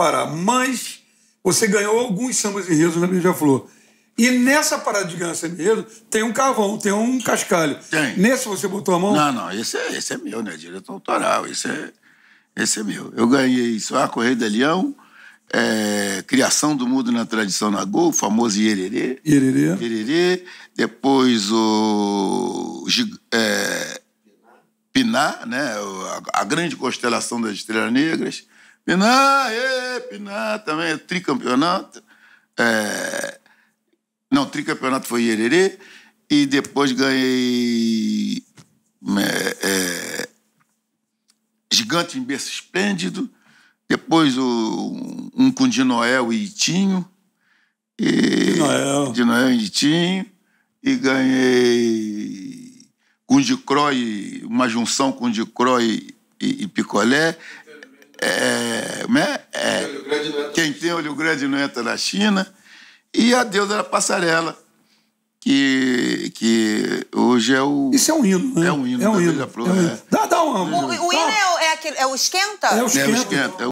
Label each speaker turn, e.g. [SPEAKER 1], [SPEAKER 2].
[SPEAKER 1] parar. Mas você ganhou alguns sambas enredos na Beija-Flor. E nessa parada de ganhar samba enredo, tem um carvão, tem um cascalho. Tem. Nesse você botou a mão? Não, não. Esse é, esse é meu, né? Direito autoral. Esse é, esse é meu. Eu ganhei isso. A Correia Leão, é, Criação do Mundo na Tradição na Gol, o famoso Iererê. Iererê. Iererê. Depois o... É, Pinar, né? A, a grande constelação das estrelas negras. Piná, ê, Piná também, é tricampeonato. É... Não, tricampeonato foi Iererê. E depois ganhei é, é... Gigante em Berço Esplêndido. Depois o... um com Dinoel e Itinho. E... Dinoel. Dinoel e Itinho. E ganhei com Dicró uma junção com o e, e, e Picolé. É, né? é, quem tem olho grande não entra na China. E a deusa da passarela, que, que hoje é o. Isso é um hino, né? É um hino é um da hino, flor É um né? hino. Dá, dá uma, o, o, hino é, é, aquele, é o esquenta? É o é, esquenta. É o esquenta.